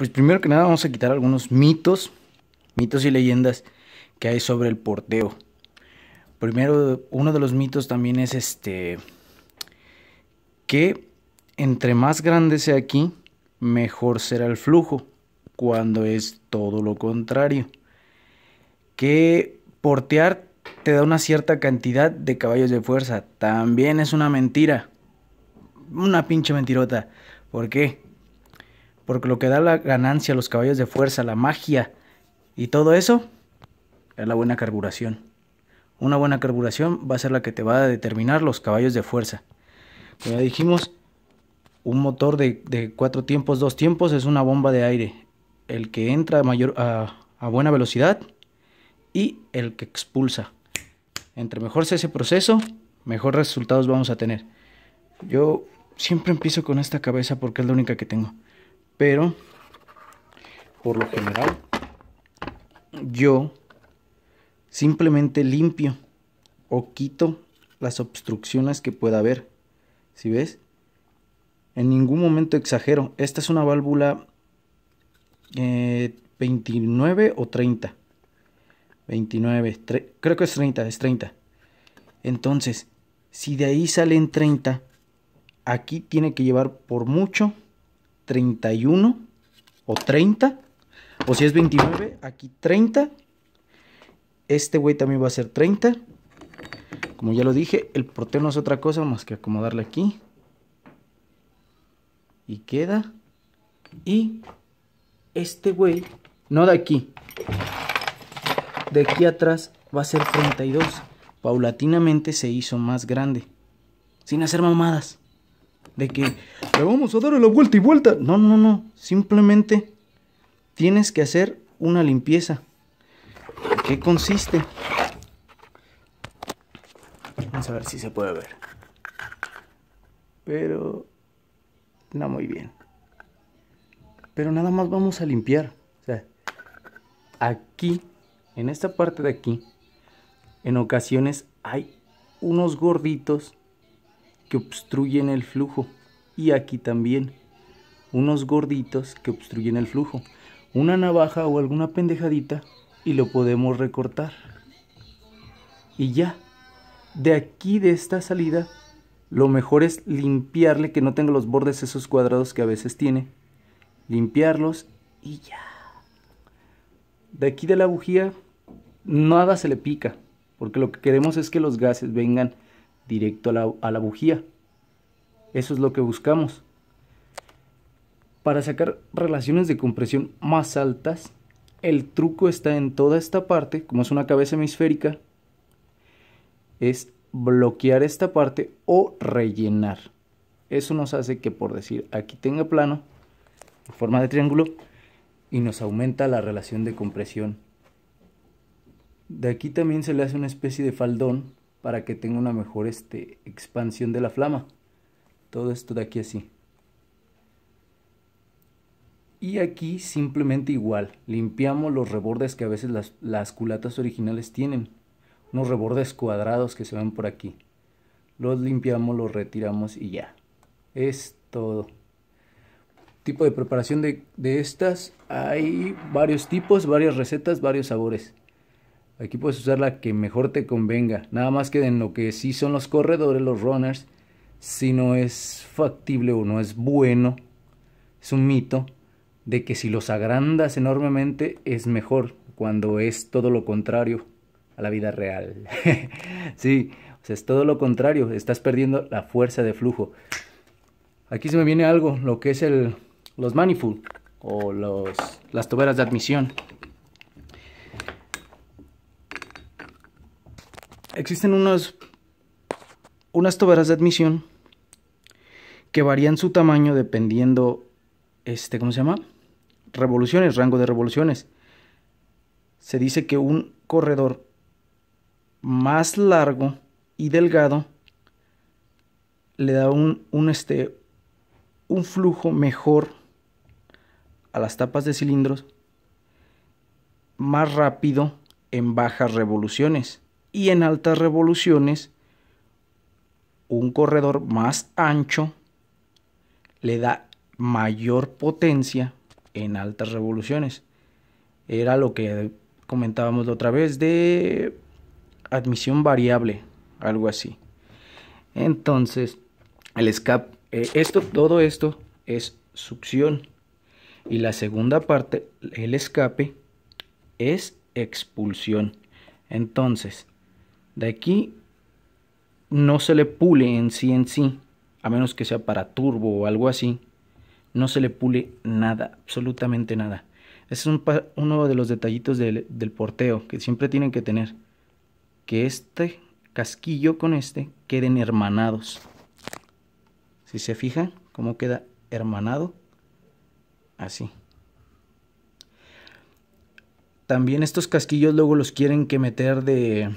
pues primero que nada vamos a quitar algunos mitos, mitos y leyendas que hay sobre el porteo. Primero, uno de los mitos también es este que entre más grande sea aquí, mejor será el flujo, cuando es todo lo contrario. Que portear te da una cierta cantidad de caballos de fuerza, también es una mentira. Una pinche mentirota. ¿Por qué? Porque lo que da la ganancia, los caballos de fuerza, la magia y todo eso es la buena carburación. Una buena carburación va a ser la que te va a determinar los caballos de fuerza. Como ya dijimos, un motor de, cuatro tiempos, dos tiempos es una bomba de aire. El que entra mayor, a, a buena velocidad y el que expulsa. Entre mejor sea ese proceso, mejor resultados vamos a tener. Yo siempre empiezo con esta cabeza porque es la única que tengo. Pero, por lo general, yo simplemente limpio o quito las obstrucciones que pueda haber. ¿Si ¿Sí ves? En ningún momento exagero. Esta es una válvula 29 eh, o 30. 29, creo que es 30, es 30. Entonces, si de ahí salen 30, aquí tiene que llevar por mucho 31 o 30. O si es 29, aquí 30. Este güey también va a ser 30. Como ya lo dije, el proteo no es otra cosa más que acomodarle aquí. Y queda. Y este güey, no de aquí. De aquí atrás va a ser 32. Paulatinamente se hizo más grande. Sin hacer mamadas de que le vamos a dar la vuelta y vuelta. No, no, no. Simplemente tienes que hacer una limpieza. ¿Qué consiste? Vamos a ver si se puede ver. Pero no muy bien. Pero nada más vamos a limpiar. O sea, aquí, en esta parte de aquí, en ocasiones hay unos gorditos que obstruyen el flujo y aquí también. Unos gorditos que obstruyen el flujo. Una navaja o alguna pendejadita y lo podemos recortar. Y ya, de aquí de esta salida, lo mejor es limpiarle que no tenga los bordes esos cuadrados que a veces tiene. Limpiarlos y ya. De aquí de la bujía, nada se le pica, porque lo que queremos es que los gases vengan directo a la, a la bujía. Eso es lo que buscamos. Para sacar relaciones de compresión más altas, el truco está en toda esta parte, como es una cabeza hemisférica, es bloquear esta parte o rellenar. Eso nos hace que, por decir, aquí tenga plano, en forma de triángulo, y nos aumenta la relación de compresión. De aquí también se le hace una especie de faldón para que tenga una mejor este, expansión de la flama todo esto de aquí así. Y aquí simplemente igual, limpiamos los rebordes que a veces las, las culatas originales tienen. Unos rebordes cuadrados que se ven por aquí. Los limpiamos, los retiramos y ya. Es todo. Tipo de preparación de, de estas. Hay varios tipos, varias recetas, varios sabores. Aquí puedes usar la que mejor te convenga. Nada más que en lo que sí son los corredores, los runners si no es factible o no es bueno, es un mito de que si los agrandas enormemente es mejor, cuando es todo lo contrario a la vida real. sí, o sea, es todo lo contrario, estás perdiendo la fuerza de flujo. Aquí se me viene algo, lo que es el, los manifold o los, las toberas de admisión. Existen unos unas toberas de admisión que varían su tamaño dependiendo, este, ¿cómo se llama? Revoluciones, rango de revoluciones. Se dice que un corredor más largo y delgado le da un, un, este, un flujo mejor a las tapas de cilindros más rápido en bajas revoluciones y en altas revoluciones un corredor más ancho le da mayor potencia en altas revoluciones. Era lo que comentábamos otra vez de admisión variable, algo así. Entonces, el escape, eh, esto, todo esto es succión. Y la segunda parte, el escape, es expulsión. Entonces, de aquí no se le pule en sí en sí, a menos que sea para turbo o algo así, no se le pule nada, absolutamente nada. Ese es uno de los detallitos del, porteo que siempre tienen que tener, que este casquillo con este queden hermanados. Si se fijan, cómo queda hermanado, así. También estos casquillos luego los quieren que meter de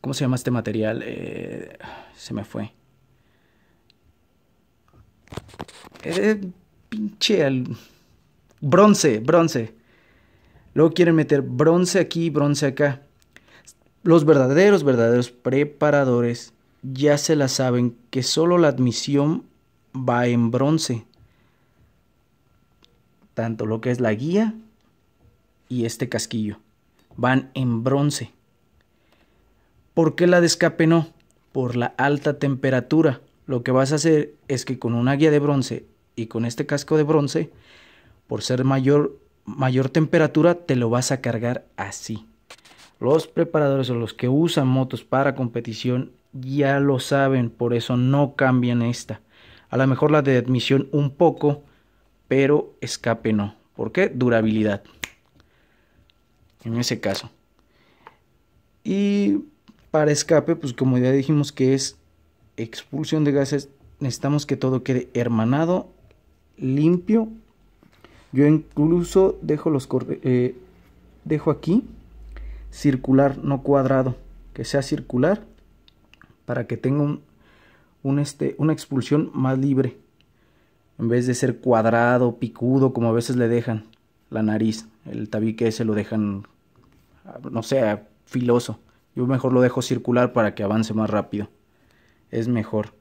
¿Cómo se llama este material? Eh, se me fue. Eh, pinche al... Bronce, bronce. Luego quieren meter bronce aquí, bronce acá. Los verdaderos, verdaderos preparadores ya se la saben que solo la admisión va en bronce. Tanto lo que es la guía y este casquillo van en bronce. ¿Por qué la no? Por la alta temperatura. Lo que vas a hacer es que con una guía de bronce y con este casco de bronce, por ser mayor, mayor temperatura, te lo vas a cargar así. Los preparadores o los que usan motos para competición ya lo saben, por eso no cambian esta. A lo mejor la de admisión un poco, pero escape no. ¿Por qué? Durabilidad. En ese caso. Y para escape, pues como ya dijimos que es expulsión de gases, necesitamos que todo quede hermanado, limpio. Yo incluso dejo los eh, dejo aquí circular, no cuadrado, que sea circular para que tenga este, una expulsión más libre en vez de ser cuadrado, picudo, como a veces le dejan la nariz, el tabique se lo dejan, ah, no sea filoso. Yo mejor lo dejo circular para que avance más rápido. Es mejor.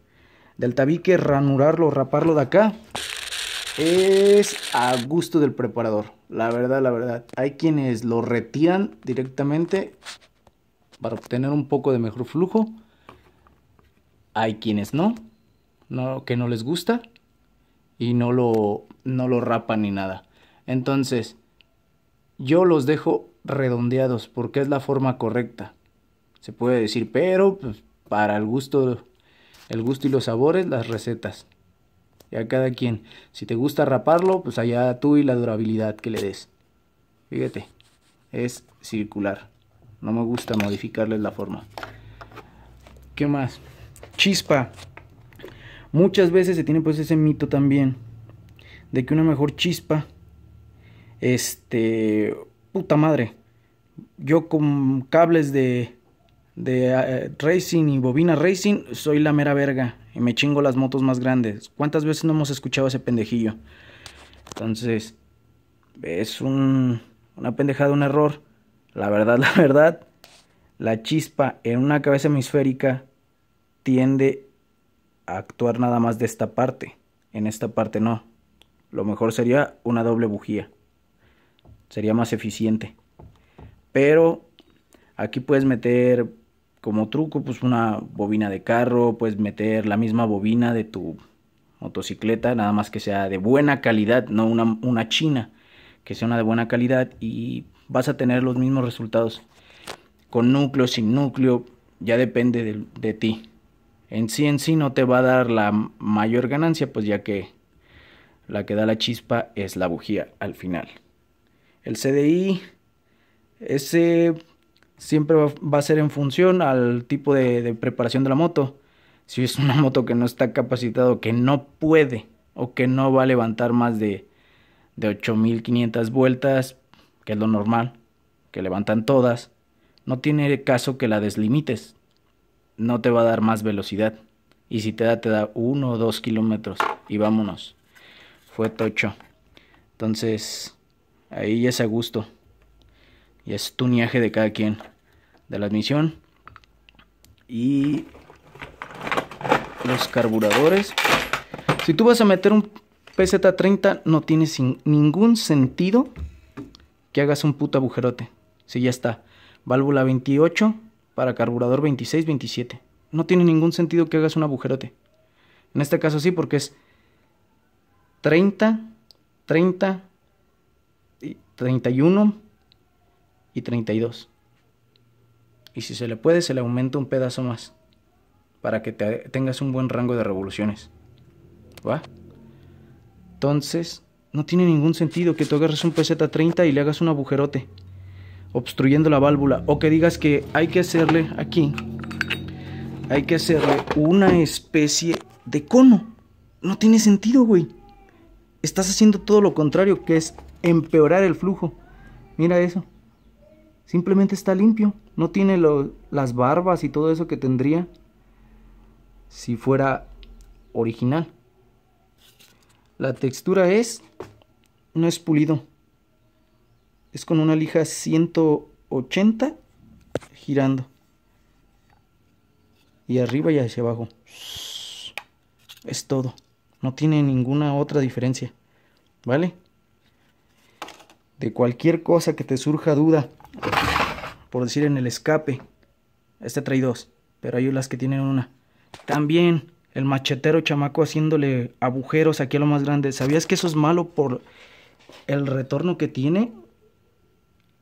Del tabique, ranurarlo, raparlo de acá. Es a gusto del preparador. La verdad, la verdad. Hay quienes lo retiran directamente para obtener un poco de mejor flujo. Hay quienes no. no que no les gusta. Y no lo, no lo rapan ni nada. Entonces, yo los dejo redondeados porque es la forma correcta se puede decir, pero pues, para el gusto, el gusto y los sabores, las recetas. Y a cada quien. Si te gusta raparlo, pues allá tú y la durabilidad que le des. Fíjate, es circular. No me gusta modificarles la forma. ¿Qué más? Chispa. Muchas veces se tiene pues ese mito también. De que una mejor chispa. Este. Puta madre. Yo con cables de de eh, racing y bobina racing, soy la mera verga y me chingo las motos más grandes. ¿Cuántas veces no hemos escuchado ese pendejillo? Entonces, es un, una pendejada, un error. La verdad, la verdad, la chispa en una cabeza hemisférica tiende a actuar nada más de esta parte. En esta parte no. Lo mejor sería una doble bujía. Sería más eficiente. Pero aquí puedes meter como truco, pues una bobina de carro, puedes meter la misma bobina de tu motocicleta, nada más que sea de buena calidad, no una, una china, que sea una de buena calidad y vas a tener los mismos resultados. Con núcleo, sin núcleo, ya depende de, de ti. En sí en sí no te va a dar la mayor ganancia, pues ya que la que da la chispa es la bujía al final. El CDI, ese siempre va a ser en función al tipo de, preparación de la moto. Si es una moto que no está capacitada que no puede o que no va a levantar más de, de 8500 vueltas, que es lo normal, que levantan todas, no tiene caso que la deslimites. No te va a dar más velocidad. Y si te da, te da 1 o 2 kilómetros. Y vámonos. Fue tocho. Entonces, ahí ya es a gusto y es tuniaje de cada quien de la admisión y los carburadores. Si tú vas a meter un PZ30 no tiene ningún sentido que hagas un puto agujerote. Si ya está. Válvula 28 para carburador 26, 27. No tiene ningún sentido que hagas un agujerote. En este caso sí porque es 30, 30 y 31 y 32. Y si se le puede, se le aumenta un pedazo más, para que tengas un buen rango de revoluciones. ¿Va? Entonces, no tiene ningún sentido que tú agarres un PZ30 y le hagas un agujerote, obstruyendo la válvula, o que digas que hay que hacerle aquí, hay que hacerle una especie de cono. No tiene sentido, güey. Estás haciendo todo lo contrario, que es empeorar el flujo. Mira eso. Simplemente está limpio, no tiene las barbas y todo eso que tendría si fuera original. La textura es, no es pulido. Es con una lija 180 girando. Y arriba y hacia abajo. Es todo. No tiene ninguna otra diferencia. ¿Vale? De cualquier cosa que te surja duda por decir en el escape. Este trae dos, pero hay las que tienen una. También el machetero chamaco haciéndole agujeros aquí a lo más grande. ¿Sabías que eso es malo por el retorno que tiene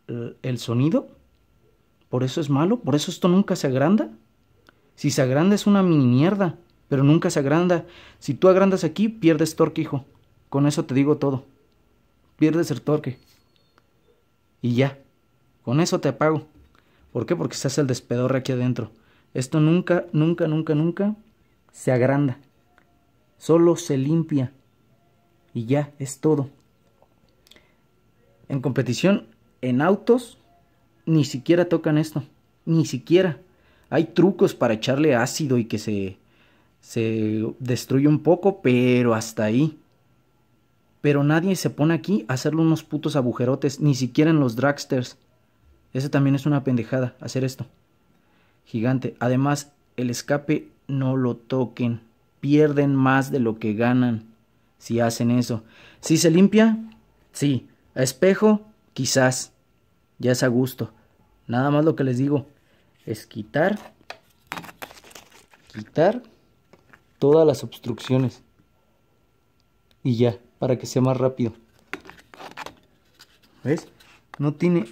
el sonido? Por eso es malo, por eso esto nunca se agranda. Si se agranda es una mierda, pero nunca se agranda. Si tú agrandas aquí, pierdes torque, hijo. Con eso te digo todo. Pierdes el torque. Y ya. Con eso te apago. ¿Por qué? Porque se hace el despedorre aquí adentro. Esto nunca, nunca, nunca, nunca se agranda. Solo se limpia. Y ya, es todo. En competición, en autos, ni siquiera tocan esto. Ni siquiera. Hay trucos para echarle ácido y que se, se destruye un poco, pero hasta ahí. Pero nadie se pone aquí a hacerle unos putos agujerotes, ni siquiera en los dragsters. Eso también es una pendejada, hacer esto. Gigante. Además, el escape no lo toquen. Pierden más de lo que ganan si hacen eso. Si se limpia, sí. A espejo, quizás. Ya es a gusto. Nada más lo que les digo es quitar, quitar todas las obstrucciones. Y ya, para que sea más rápido. ¿Ves? No tiene...